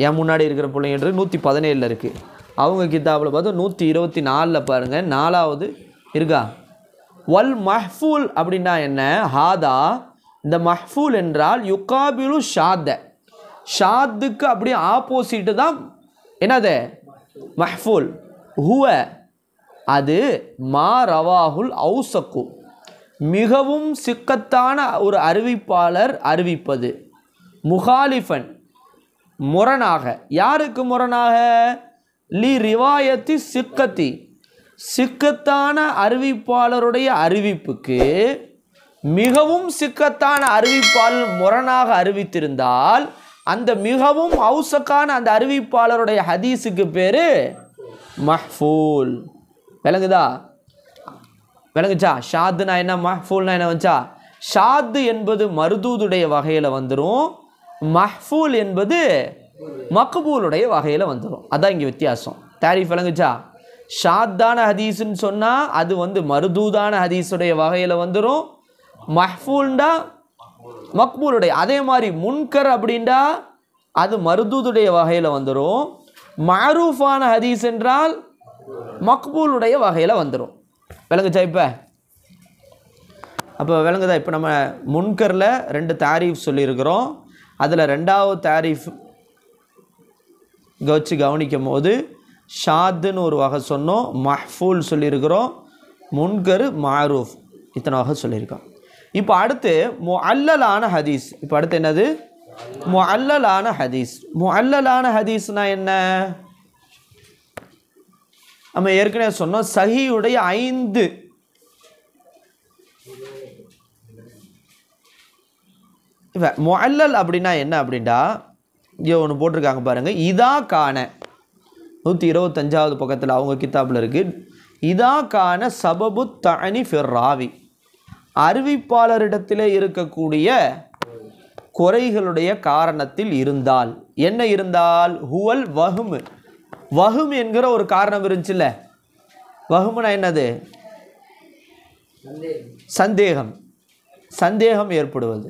S1: என் முன்னாடி இருக்கிற பிள்ளைங்கிறது நூற்றி பதினேழில் இருக்குது அவங்க கித்தாப்பில் பார்த்தா நூற்றி இருபத்தி நாலில் பாருங்கள் நாலாவது இருக்கா வல் மஹ்ஃபூல் அப்படின்னா என்ன ஹாதா இந்த மஹ்ஃபூல் என்றால் யுகாபிலு ஷாத ஷாத்துக்கு அப்படியே ஆப்போசிட்டு தான் என்னது மஹ்ஃபூல் ஹுவ அது மா ரவாஹுல் ஔசக்கு மிகவும் சிக்கத்தான ஒரு அறிவிப்பாளர் அறிவிப்பது முகாலிஃபன் முரணாக யாருக்கு முரணாக லி ரிவாயத்தி சிக்கத்தி சிக்கத்தான அறிவிப்பாளருடைய அறிவிப்புக்கு மிகவும் சிக்கத்தான அறிவிப்பால் முரணாக அறிவித்திருந்தால் அந்த மிகவும் அவுசக்கான அந்த அறிவிப்பாளருடைய ஹதீஸுக்கு பேர் மஹ்பூல் விளங்குதா விளங்குச்சா ஷாத்துனா என்ன மஹ்பூல்னா என்ன வந்துச்சா ஷாத்து என்பது மருதூதுடைய வகையில் வந்துடும் மஹ்பூல் என்பது மக்பூலுடைய வகையில் வந்துடும் அதான் இங்கே வித்தியாசம் தாரிஃப் விளங்குச்சா ஷாத்தான ஹதீஸுன்னு சொன்னால் அது வந்து மருதூதான ஹதீஸுடைய வகையில் வந்துடும் மஹ்ஃபூல்ண்டா மக்பூலுடைய அதே மாதிரி முன்கர் அப்படின்டா அது மருதூதுடைய வகையில் வந்துடும் மாரூஃபான ஹதீஸ் என்றால் மக்பூலுடைய வகையில் வந்துடும் விளங்குச்சா இப்போ அப்போ விளங்குதா இப்போ நம்ம முன்கரில் ரெண்டு தாரீஃப் சொல்லியிருக்கிறோம் அதில் ரெண்டாவது தாரீஃப் வச்சு கவனிக்கும் போது ஷாத்துன்னு ஒரு வகை சொன்னோம் மஹ்ஃபூல் சொல்லியிருக்கிறோம் முன்கரு மாரூஃப் இத்தனை வகை சொல்லியிருக்கோம் இப்போ அடுத்து மொ அல்லலான ஹதீஸ் இப்போ அடுத்து என்னது மொ அல்லலான ஹதீஸ் மொ அல்லலான ஹதீஸ்னால் என்ன நம்ம ஏற்கனவே சொன்னோம் சஹியுடைய ஐந்து இப்போ அல்லல் அப்படின்னா என்ன அப்படின்டா இங்கே ஒன்று போட்டிருக்காங்க பாருங்கள் இதா காண நூற்றி இருபத்தஞ்சாவது பக்கத்தில் அவங்க கித்தாப்பில் இருக்குது இதா காண சபபு தனி ஃபிர் ராவி அறிவிப்பாளரிடத்திலே இருக்கக்கூடிய குறைகளுடைய காரணத்தில் இருந்தால் என்ன இருந்தால் ஹுவல் வகுமு வகும் என்கிற ஒரு காரணம் இருந்துச்சுல்ல வகுமுனா என்னது சந்தேகம் சந்தேகம் ஏற்படுவது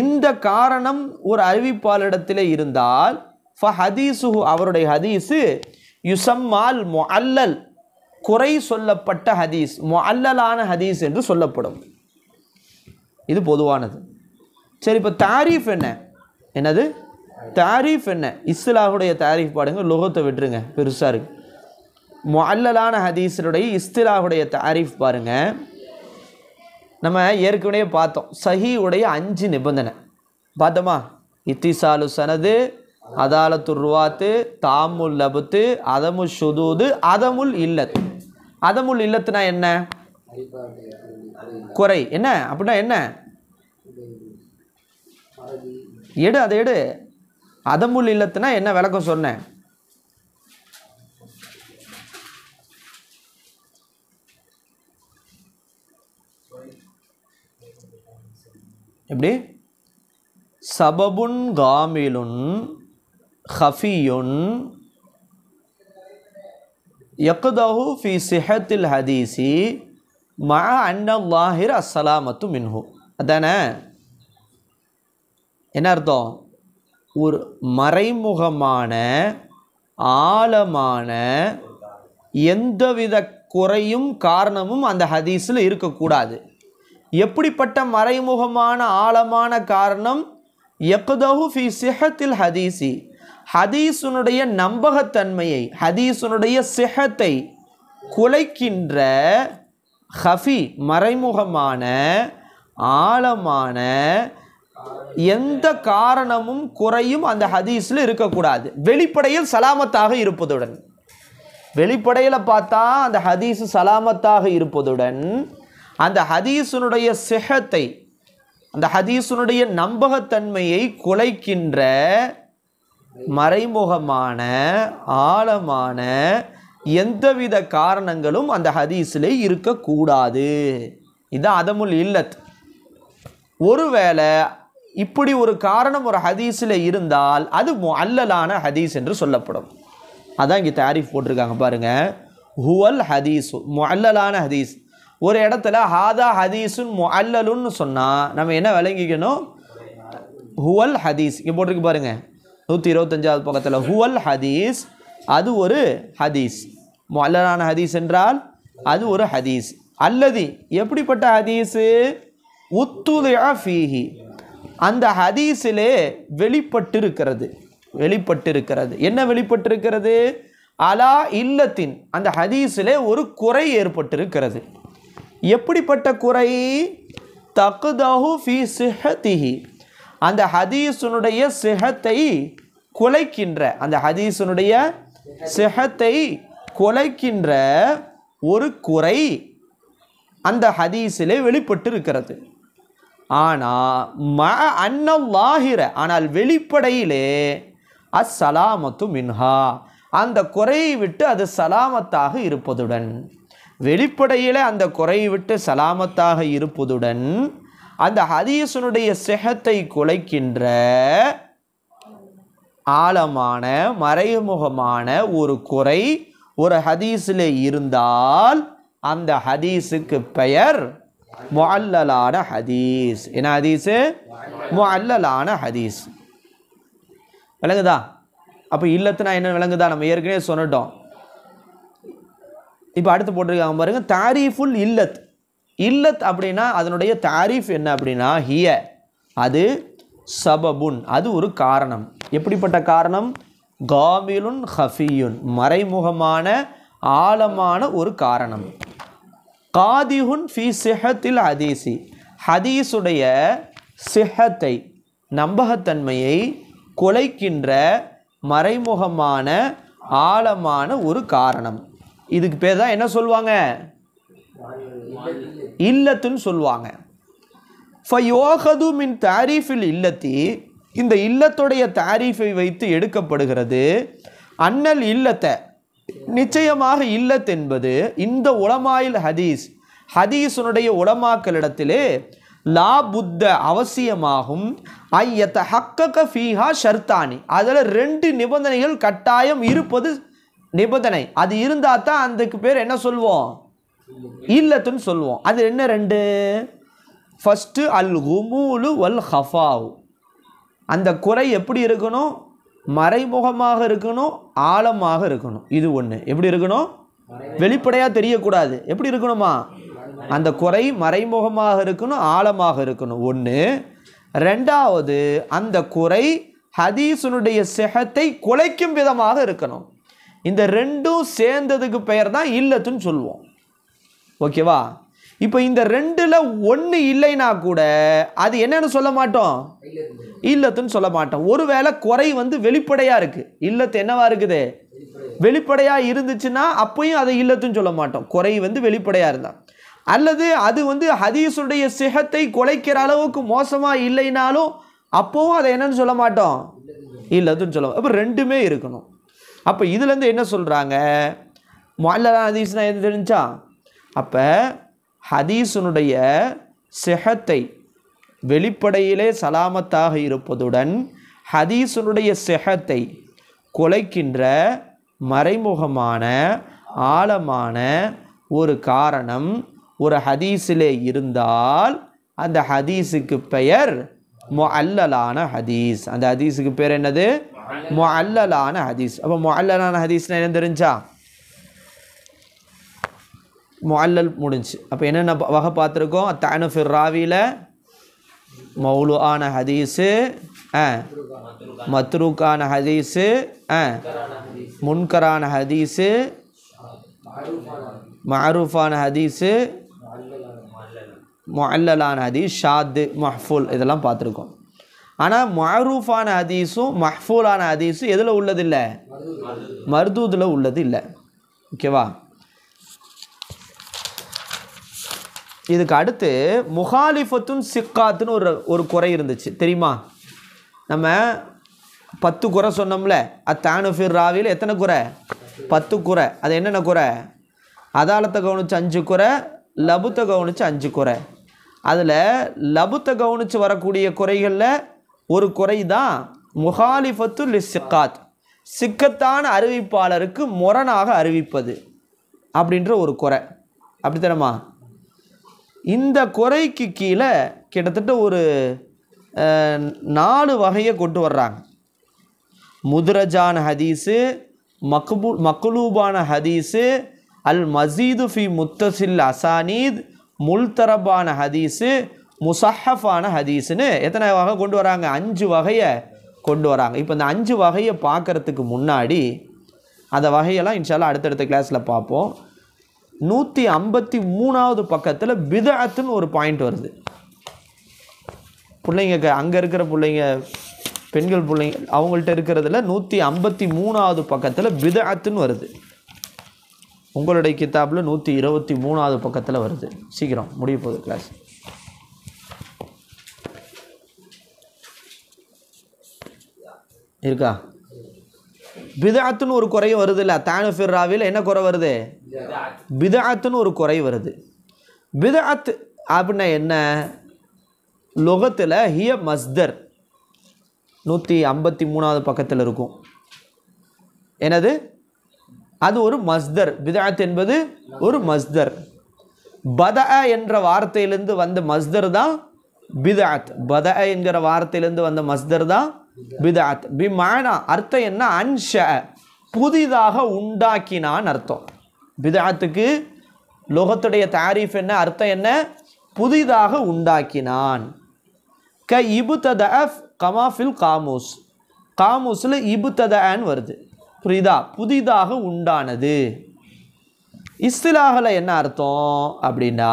S1: இந்த காரணம் ஒரு அறிவிப்பாளரிடத்தில் இருந்தால் ஃப ஹதீசுஹு அவருடைய ஹதீஸு யுசம்மால் அல்லல் குறை சொல்லப்பட்ட ஹதீஸ் அல்லலான ஹதீஸ் என்று சொல்லப்படும் இது பொதுவானது சரி இப்போ தாரீஃப் என்ன என்னது தாரீஃப் என்ன இஸ்லாஹுடைய தாரீஃப் பாடுங்க லுகத்தை விட்டுருங்க பெருசாக இருக்குது அல்லலான ஹதீஸருடைய இஸ்லாஹுடைய தாரீஃப் பாருங்கள் நம்ம ஏற்கனவே பார்த்தோம் சஹீவுடைய அஞ்சு நிபந்தனை பார்த்தோமா இத்திசாலு சனது அதாலத்து ருவாத்து தாமுல் லபுத்து அதமுல் சுதூது அதமுல் இல்லத் அதமுல் இல்லத்துனா என்ன குறை என்ன அப்படின்னா என்ன எடு அதை எடு அதமுள் இல்லத்துனா என்ன விளக்கம் சொன்னேன் எப்படி சபபுன் காமிலுன் ஹஃபியுன் யக்குதஹு ஃபி சிஹத்தில் ஹதீசி மா வாஹிர் அஸ்ஸலாமத்து மின்ஹு அதானே என்ன அர்த்தம் ஒரு மறைமுகமான ஆழமான எந்தவித குறையும் காரணமும் அந்த ஹதீஸில் இருக்கக்கூடாது எப்படிப்பட்ட மறைமுகமான ஆழமான காரணம் எப்பதோ ஃபி சிஹத்தில் ஹதீசி ஹதீசனுடைய நம்பகத்தன்மையை ஹதீசனுடைய சிஹத்தை குலைக்கின்ற ஹஃபி மறைமுகமான ஆழமான எந்த காரணமும் குறையும் அந்த ஹதீஸில் இருக்கக்கூடாது வெளிப்படையில் சலாமத்தாக இருப்பதுடன் வெளிப்படையில் பார்த்தா அந்த ஹதீஸ் சலாமத்தாக இருப்பதுடன் அந்த ஹதீஸனுடைய சிகத்தை அந்த ஹதீஸனுடைய நம்பகத்தன்மையை குலைக்கின்ற மறைமுகமான ஆழமான எந்தவித காரணங்களும் அந்த ஹதீஸில் இருக்கக்கூடாது இதுதான் அதமுல் இல்லத் ஒருவேளை இப்படி ஒரு காரணம் ஒரு ஹதீஸில் இருந்தால் அது அல்லலான ஹதீஸ் என்று சொல்லப்படும் அதான் இங்கே தாரிஃப் போட்டிருக்காங்க பாருங்கள் ஹுவல் ஹதீஸ் அல்லலான ஹதீஸ் ஒரு இடத்துல ஹாதா ஹதீஸுன் அல்லலுன்னு சொன்னால் நம்ம என்ன விளங்கிக்கணும் ஹுவல் ஹதீஸ் இங்கே போட்டிருக்கு பாருங்கள் நூற்றி இருபத்தஞ்சாவது பக்கத்தில் ஹுவல் ஹதீஸ் அது ஒரு ஹதீஸ் முல்லலான ஹதீஸ் என்றால் அது ஒரு ஹதீஸ் அல்லது எப்படிப்பட்ட ஹதீஸு உத்துதையா ஃபீஹி அந்த ஹதீஸிலே வெளிப்பட்டிருக்கிறது வெளிப்பட்டிருக்கிறது என்ன வெளிப்பட்டிருக்கிறது அலா இல்லத்தின் அந்த ஹதீஸிலே ஒரு குறை ஏற்பட்டிருக்கிறது எப்படிப்பட்ட குறை தகுதஹு ஃபி சிஹத்திஹி அந்த ஹதீஸனுடைய சிஹத்தை குலைக்கின்ற அந்த ஹதீஸனுடைய சிஹத்தை கொலைக்கின்ற ஒரு குறை அந்த ஹதீஸிலே வெளிப்பட்டு இருக்கிறது ஆனால் ம அன்னல்லாகிற ஆனால் வெளிப்படையிலே அசலாமத்து மின்ஹா அந்த குறையை விட்டு அது சலாமத்தாக இருப்பதுடன் வெளிப்படையில் அந்த குறையை விட்டு சலாமத்தாக இருப்பதுடன் அந்த ஹதீசனுடைய சிகத்தை குலைக்கின்ற ஆழமான மறைமுகமான ஒரு குறை ஒரு ஹதீஸில் இருந்தால் அந்த ஹதீஸுக்கு பெயர் முல்லலான ஹதீஸ் என்ன ஹதீஸு முல்லலான ஹதீஸ் விளங்குதா அப்போ இல்லத்துனா என்ன விளங்குதா நம்ம ஏற்கனவே சொன்னிட்டோம் இப்போ அடுத்து போட்டிருக்காங்க பாருங்க தாரீஃபுல் இல்லத் இல்லத் அப்படின்னா அதனுடைய தாரீஃப் என்ன அப்படின்னா ஹிய அது சபபுன் அது ஒரு காரணம் எப்படிப்பட்ட காரணம் காபிலுன் ஹஃபியுன் மறைமுகமான ஆழமான ஒரு காரணம் காதிஹுன் ஃபி சிஹத்தில் ஹதீசி ஹதீஸுடைய சிஹத்தை நம்பகத்தன்மையை குலைக்கின்ற மறைமுகமான ஆழமான ஒரு காரணம் இதுக்கு பேர் தான் என்ன சொல்லுவாங்க இல்லத்துன்னு சொல்லுவாங்க ஃபயோகது மின் தாரீஃபில் இல்லத்தி இந்த இல்லத்துடைய தாரீஃபை வைத்து எடுக்கப்படுகிறது அன்னல் இல்லத்தை நிச்சயமாக இல்லத் என்பது இந்த உளமாயில் ஹதீஸ் ஹதீஸனுடைய உளமாக்களிடத்திலே லா புத்த அவசியமாகும் ஐயத்த ஹக்கக ஃபீஹா ஷர்தானி அதில் ரெண்டு நிபந்தனைகள் கட்டாயம் இருப்பது நிபந்தனை அது இருந்தால் தான் அதுக்கு பேர் என்ன சொல்வோம் இல்லத்துன்னு சொல்லுவோம் அது என்ன ரெண்டு ஃபஸ்ட்டு அல் ஹுமூலு வல் ஹஃபாவு அந்த குறை எப்படி இருக்கணும் மறைமுகமாக இருக்கணும் ஆழமாக இருக்கணும் இது ஒன்று எப்படி இருக்கணும் வெளிப்படையாக தெரியக்கூடாது எப்படி இருக்கணுமா அந்த குறை மறைமுகமாக இருக்கணும் ஆழமாக இருக்கணும் ஒன்று ரெண்டாவது அந்த குறை ஹதீசனுடைய செகத்தை குலைக்கும் விதமாக இருக்கணும் இந்த ரெண்டும் சேர்ந்ததுக்கு பெயர் தான் இல்லத்துன்னு சொல்லுவோம் ஓகேவா இப்போ இந்த ரெண்டில் ஒன்று இல்லைன்னா கூட அது என்னன்னு சொல்ல மாட்டோம் இல்லத்துன்னு சொல்ல மாட்டோம் ஒருவேளை குறை வந்து வெளிப்படையாக இருக்குது இல்லத்து என்னவா இருக்குது வெளிப்படையாக இருந்துச்சுன்னா அப்பையும் அதை இல்லத்துன்னு சொல்ல மாட்டோம் குறை வந்து வெளிப்படையாக இருந்தால் அல்லது அது வந்து ஹதீஸுடைய சிகத்தை குலைக்கிற அளவுக்கு மோசமாக இல்லைனாலும் அப்போவும் அதை என்னன்னு சொல்ல மாட்டோம் இல்லதுன்னு சொல்ல அப்போ ரெண்டுமே இருக்கணும் அப்போ இதுலேருந்து என்ன சொல்கிறாங்க மல்லதான் ஹதீஸ்னா எது தெரிஞ்சா அப்போ ஹதீஸுனுடைய செஹத்தை வெளிப்படையிலே சலாமத்தாக இருப்பதுடன் ஹதீஸுனுடைய செஹத்தை குலைக்கின்ற மறைமுகமான ஆழமான ஒரு காரணம் ஒரு ஹதீஸிலே இருந்தால் அந்த ஹதீஸுக்கு பெயர் மொ அல்லலான ஹதீஸ் அந்த ஹதீஸுக்கு பேர் என்னது மொ அல்லலான ஹதீஸ் அப்போ மொ அல்லலான ஹதீஸ்னால் என்ன தெரிஞ்சா முல்லல் முடிஞ்சு அப்போ என்னென்ன வகை பார்த்துருக்கோம் தானுஃபிர் ராவியில் மௌலு ஆன ஹதீஸு ஆ மத்ரூக்கான ஹதீஸு ஆ முன்கரான ஹதீஸு மாரூஃபான ஹதீஸு முல்லலான ஹதீஸ் ஷாத்து மஹ்ஃபுல் இதெல்லாம் பார்த்துருக்கோம் ஆனால் மாரூஃபான ஹதீஸும் மஹ்ஃபூலான ஹதீஸும் எதில் உள்ளதில்லை மருதூதில் உள்ளது இல்லை ஓகேவா இதுக்கு அடுத்து முஹாலிஃபத்துன் சிக்காத்துன்னு ஒரு ஒரு குறை இருந்துச்சு தெரியுமா நம்ம பத்து குறை சொன்னோம்ல அத்தானுஃபிர் ராவியில் எத்தனை குறை பத்து குறை அது என்னென்ன குறை அதாலத்தை கவனித்து அஞ்சு குறை லபுத்தை கவனித்து அஞ்சு குறை அதில் லபுத்தை கவனித்து வரக்கூடிய குறைகளில் ஒரு குறை தான் முகாலிஃபத்து சிக்காத் சிக்கத்தான அறிவிப்பாளருக்கு முரணாக அறிவிப்பது அப்படின்ற ஒரு குறை அப்படித்தானம்மா இந்த குறைக்கு கீழே கிட்டத்தட்ட ஒரு நாலு வகையை கொண்டு வர்றாங்க முதுரஜான ஹதீஸு மக்பூ மக்லூபான ஹதீஸு அல் மசீது ஃபி முத்தசில் அசானீத் முல்தரபான ஹதீஸு முசஹஃபான ஹதீஸுன்னு எத்தனை வகை கொண்டு வராங்க அஞ்சு வகையை கொண்டு வராங்க இப்போ இந்த அஞ்சு வகையை பார்க்குறதுக்கு முன்னாடி அந்த வகையெல்லாம் இன்ஷால்லாம் அடுத்தடுத்த கிளாஸில் பார்ப்போம் நூற்றி ஐம்பத்தி மூணாவது பக்கத்தில் பிதாத்துன்னு ஒரு பாயிண்ட் வருது பிள்ளைங்க அங்கே இருக்கிற பிள்ளைங்க பெண்கள் பிள்ளைங்க அவங்கள்ட்ட இருக்கிறதுல நூற்றி ஐம்பத்தி மூணாவது பக்கத்தில் பிதாத்துன்னு வருது உங்களுடைய கித்தாப்பில் நூற்றி இருபத்தி மூணாவது பக்கத்தில் வருது சீக்கிரம் முடிய போகுது கிளாஸ் இருக்கா பிதாத்துன்னு ஒரு குறையும் வருது இல்லை தானு ஃபிர்ராவில் என்ன குறை வருது பிதாத்துன்னு ஒரு குறை வருது பிதாத் அப்படின்னா என்ன லொகத்தில் ஹிய மஸ்தர் நூற்றி ஐம்பத்தி மூணாவது பக்கத்தில் இருக்கும் எனது அது ஒரு மஸ்தர் பிதாத் என்பது ஒரு மஸ்தர் பத என்ற வார்த்தையிலிருந்து வந்த மஸ்தர் தான் பிதாத் பத என்கிற வார்த்தையிலிருந்து வந்த மஸ்தர் தான் பிதாத் பிமானா அர்த்தம் என்ன அன்ஷ புதிதாக உண்டாக்கினான்னு அர்த்தம் பிதாத்துக்கு லோகத்துடைய தாரீஃப் என்ன அர்த்தம் என்ன புதிதாக உண்டாக்கினான் க அஃப் கமாஃபில் காமூஸ் காமூஸில் இபுத்ததன்னு வருது புரியுதா புதிதாக உண்டானது இஸ்லாஹில் என்ன அர்த்தம் அப்படின்னா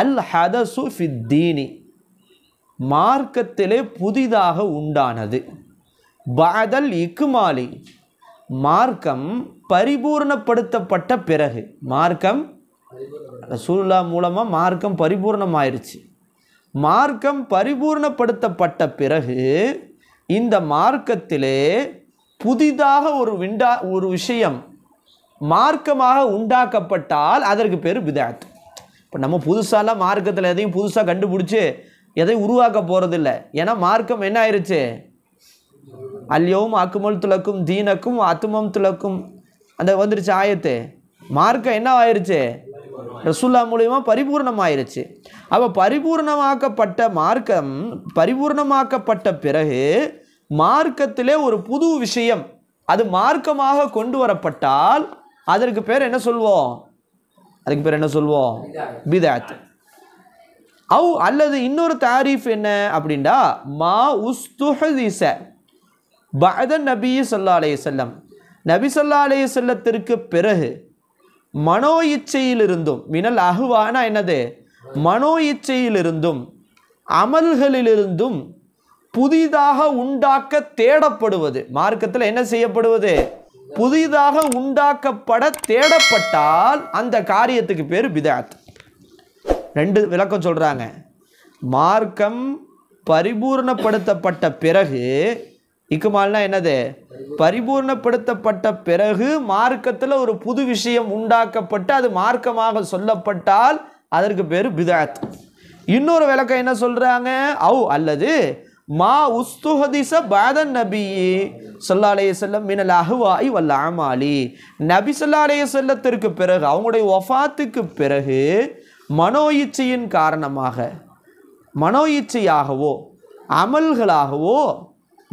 S1: அல் ஹதசு ஃபித்தீனி மார்க்கத்திலே புதிதாக உண்டானது பாதல் இக்குமாலி மார்க்கம் பரிபூர்ணப்படுத்தப்பட்ட பிறகு மார்க்கம் ரசூல்லா மூலமாக மார்க்கம் பரிபூர்ணமாயிருச்சு மார்க்கம் பரிபூர்ணப்படுத்தப்பட்ட பிறகு இந்த மார்க்கத்திலே புதிதாக ஒரு விண்டா ஒரு விஷயம் மார்க்கமாக உண்டாக்கப்பட்டால் அதற்கு பேர் விதாத் இப்போ நம்ம புதுசாலாம் மார்க்கத்தில் எதையும் புதுசாக கண்டுபிடிச்சி எதையும் உருவாக்க போகிறதில்ல ஏன்னா மார்க்கம் என்ன ஆயிடுச்சு அல்யோவும் அக்குமல் துளக்கும் தீனக்கும் அத்துமம் துளக்கும் அந்த வந்துருச்சு ஆயத்து மார்க்கம் என்ன ஆயிடுச்சு ரசுல்லா மூலியமாக ஆயிடுச்சு அப்போ பரிபூர்ணமாக்கப்பட்ட மார்க்கம் பரிபூர்ணமாக்கப்பட்ட பிறகு மார்க்கத்திலே ஒரு புது விஷயம் அது மார்க்கமாக கொண்டு வரப்பட்டால் அதற்கு பேர் என்ன சொல்வோம் அதுக்கு பேர் என்ன சொல்வோம் பிதாத் அவ் அல்லது இன்னொரு தாரீஃப் என்ன அப்படின்டா மா உஸ்துஹிச பகத நபி சொல்லா அலையம் செல்லம் நபிசல்லா அலைய செல்லத்திற்கு பிறகு மனோ இச்சையிலிருந்தும் மினல் அகுவானா என்னது மனோ இச்சையிலிருந்தும் அமல்களிலிருந்தும் புதிதாக உண்டாக்க தேடப்படுவது மார்க்கத்தில் என்ன செய்யப்படுவது புதிதாக உண்டாக்கப்பட தேடப்பட்டால் அந்த காரியத்துக்கு பேர் பிதாத் ரெண்டு விளக்கம் சொல்கிறாங்க மார்க்கம் பரிபூர்ணப்படுத்தப்பட்ட பிறகு இக்குமால்னா என்னது பரிபூர்ணப்படுத்தப்பட்ட பிறகு மார்க்கத்தில் ஒரு புது விஷயம் உண்டாக்கப்பட்டு அது மார்க்கமாக சொல்லப்பட்டால் அதற்கு பேர் பிதாத் இன்னொரு விளக்கம் என்ன சொல்கிறாங்க அவு அல்லது மா உஸ்துஹதிச பாதன் நபி சொல்லாலய செல்லம் மினல் அஹுவாய் வல்ல ஆமாலி நபி சொல்லாலய செல்லத்திற்கு பிறகு அவங்களுடைய ஒஃபாத்துக்கு பிறகு மனோ இச்சையின் காரணமாக மனோ இச்சையாகவோ அமல்களாகவோ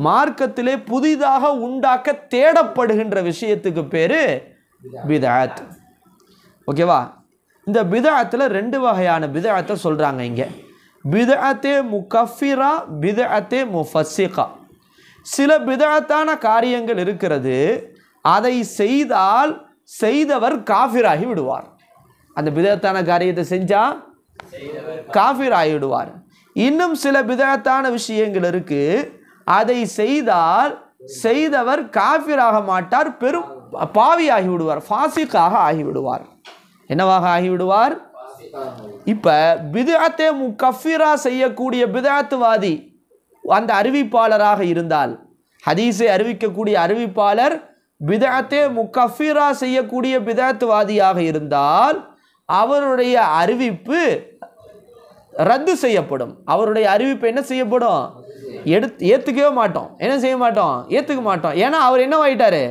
S1: மார்க்கத்திலே புதிதாக உண்டாக்க தேடப்படுகின்ற விஷயத்துக்கு பேர் பிதாத் ஓகேவா இந்த பிதாத்தில் ரெண்டு வகையான பிதாத்தை சொல்கிறாங்க இங்கே பிதாத்தே முகஃபிரா பிதாத்தே முஃபசிகா சில பிதாத்தான காரியங்கள் இருக்கிறது அதை செய்தால் செய்தவர் காஃபிராகி விடுவார் அந்த பிதாத்தான காரியத்தை செஞ்சால் காஃபிராகி விடுவார் இன்னும் சில பிதாத்தான விஷயங்கள் இருக்குது அதை செய்தால் செய்தவர் காஃபிராக மாட்டார் பெரும் பாவி ஆகிவிடுவார் ஃபாசிக்காக ஆகிவிடுவார் என்னவாக ஆகிவிடுவார் இப்போ பிதாத்தே முக்கஃபிரா செய்யக்கூடிய பிதாத்துவாதி அந்த அறிவிப்பாளராக இருந்தால் ஹதீஸை அறிவிக்கக்கூடிய அறிவிப்பாளர் பிதாத்தே முக்கஃபிரா செய்யக்கூடிய பிதாத்துவாதியாக இருந்தால் அவருடைய அறிவிப்பு ரத்து செய்யப்படும் அவருடைய அறிவிப்பு என்ன செய்யப்படும் எடுத்து ஏற்றுக்கவே மாட்டோம் என்ன செய்ய மாட்டோம் ஏற்றுக்க மாட்டோம் ஏன்னா அவர் என்ன ஆகிட்டாரு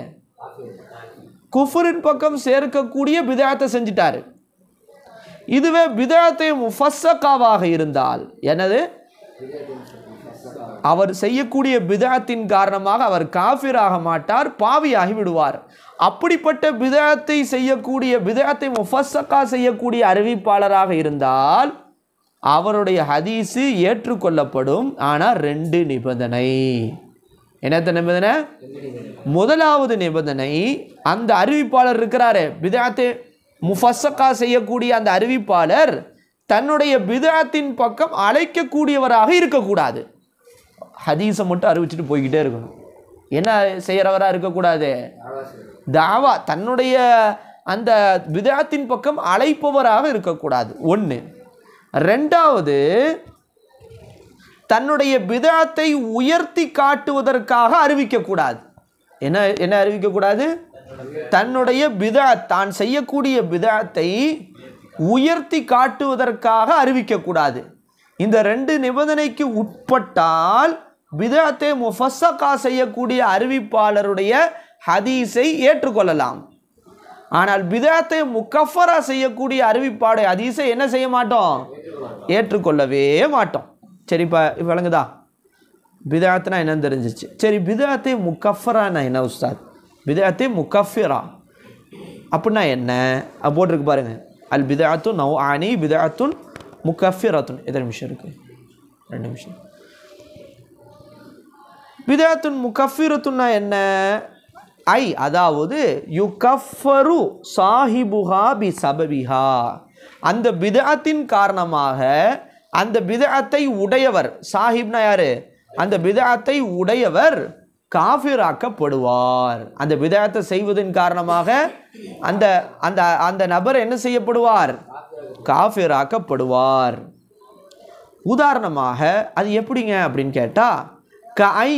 S1: குஃபரின் பக்கம் சேர்க்கக்கூடிய பிதாயத்தை செஞ்சிட்டார் இதுவே பிதாயத்தை முஃபஸக்காவாக இருந்தால் எனது அவர் செய்யக்கூடிய பிதாத்தின் காரணமாக அவர் காஃபிராக மாட்டார் பாவியாகி விடுவார் அப்படிப்பட்ட பிதாத்தை செய்யக்கூடிய பிதாத்தை முஃபஸ்ஸக்கா செய்யக்கூடிய அறிவிப்பாளராக இருந்தால் அவருடைய ஹதீஸு ஏற்றுக்கொள்ளப்படும் ஆனால் ரெண்டு நிபந்தனை என்னத்த நிபந்தனை முதலாவது நிபந்தனை அந்த அறிவிப்பாளர் இருக்கிறாரு பிதாத்து முஃபசக்கா செய்யக்கூடிய அந்த அறிவிப்பாளர் தன்னுடைய பிதாத்தின் பக்கம் அழைக்கக்கூடியவராக இருக்கக்கூடாது ஹதீஸை மட்டும் அறிவிச்சுட்டு போய்கிட்டே இருக்கணும் என்ன செய்கிறவராக இருக்கக்கூடாது தாவா தன்னுடைய அந்த விதாத்தின் பக்கம் அழைப்பவராக இருக்கக்கூடாது ஒன்று ரெண்டாவது தன்னுடைய பிதாத்தை உயர்த்தி காட்டுவதற்காக அறிவிக்கக்கூடாது என்ன என்ன அறிவிக்கக்கூடாது தன்னுடைய பிதா தான் செய்யக்கூடிய பிதாத்தை உயர்த்தி காட்டுவதற்காக அறிவிக்கக்கூடாது இந்த ரெண்டு நிபந்தனைக்கு உட்பட்டால் பிதாத்தை முஃபஸக்கா செய்யக்கூடிய அறிவிப்பாளருடைய ஹதீஸை ஏற்றுக்கொள்ளலாம் ஆனால் பிதாத்தை முக்கஃபரா செய்யக்கூடிய அறிவிப்பாடு ஹதீஸை என்ன செய்ய மாட்டோம் ஏற்றுக்கொள்ளவே மாட்டோம் சரி இப்போ விளங்குதா பிதாத்னா என்னன்னு தெரிஞ்சிச்சு சரி பிதாத்தை முக்கஃபரானா என்ன உஸ்தாத் பிதாத்தை முக்கஃபிரா அப்படின்னா என்ன அது போட்டிருக்கு பாருங்க அல் பிதாத்து நவ் ஆனி பிதாத்துன் முக்கஃபிராத்துன் எத்தனை நிமிஷம் இருக்குது ரெண்டு நிமிஷம் பிதாத்துன் முக்கஃபிரத்துன்னா என்ன ஐ அதாவது யுகஃபரு சாஹிபுஹா பி சபபிஹா அந்த பிதாத்தின் காரணமாக அந்த பிதாத்தை உடையவர் சாஹிப்னா யாரு அந்த பிதாத்தை உடையவர் காஃபிராக்கப்படுவார் அந்த விதாயத்தை செய்வதன் காரணமாக அந்த அந்த அந்த நபர் என்ன செய்யப்படுவார் காஃபிராக்கப்படுவார் உதாரணமாக அது எப்படிங்க அப்படின்னு கேட்டால் கை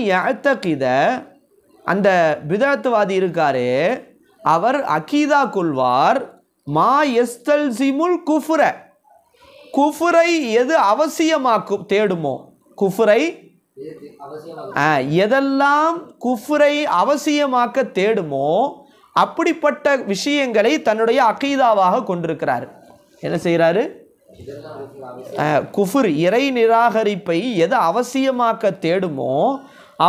S1: கித அந்த விதத்துவாதி இருக்காரு அவர் அகீதா கொள்வார் மா எஸ்தல் சிமுல் குஃபுர குஃபுரை எது அவசியமாக்கு தேடுமோ குஃபுரை எதெல்லாம் குஃபுரை அவசியமாக்க தேடுமோ அப்படிப்பட்ட விஷயங்களை தன்னுடைய அகீதாவாக கொண்டிருக்கிறார் என்ன செய்கிறாரு குஃபுர் இறை நிராகரிப்பை எது அவசியமாக்க தேடுமோ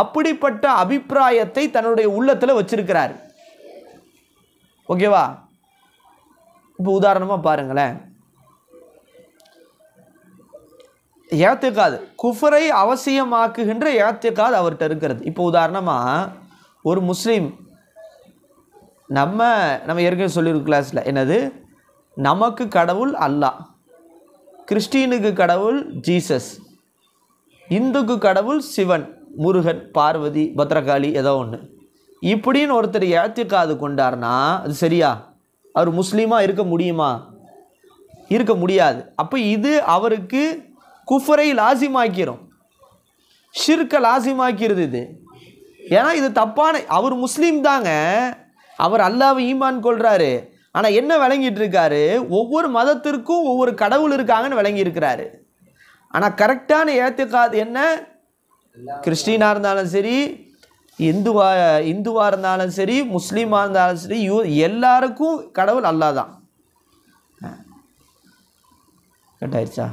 S1: அப்படிப்பட்ட அபிப்பிராயத்தை தன்னுடைய உள்ளத்தில் வச்சிருக்கிறார் ஓகேவா இப்போ உதாரணமாக பாருங்களேன் ஏத்துக்காது குஃபரை அவசியமாக்குகின்ற ஏத்துக்காது அவர்கிட்ட இருக்கிறது இப்போ உதாரணமாக ஒரு முஸ்லீம் நம்ம நம்ம ஏற்கனவே சொல்லியிருக்க கிளாஸில் என்னது நமக்கு கடவுள் அல்லாஹ் கிறிஸ்டீனுக்கு கடவுள் ஜீசஸ் இந்துக்கு கடவுள் சிவன் முருகன் பார்வதி பத்ரகாளி ஏதோ ஒன்று இப்படின்னு ஒருத்தர் ஏத்திக்காது கொண்டார்னா அது சரியா அவர் முஸ்லீமாக இருக்க முடியுமா இருக்க முடியாது அப்போ இது அவருக்கு குஃபரை லாசிமாக்கிறோம் ஷிர்க்க லாசிமாக்கிறது இது ஏன்னா இது தப்பான அவர் முஸ்லீம் தாங்க அவர் அல்லாவை ஈமான் கொள்கிறாரு ஆனால் என்ன விளங்கிட்டு இருக்காரு ஒவ்வொரு மதத்திற்கும் ஒவ்வொரு கடவுள் இருக்காங்கன்னு விளங்கியிருக்கிறாரு ஆனால் கரெக்டான ஏற்றுக்காது என்ன கிறிஸ்டினாக இருந்தாலும் சரி இந்துவா இந்துவாக இருந்தாலும் சரி முஸ்லீமாக இருந்தாலும் சரி யூ எல்லாருக்கும் கடவுள் அல்லா தான் கட்டாயிருச்சா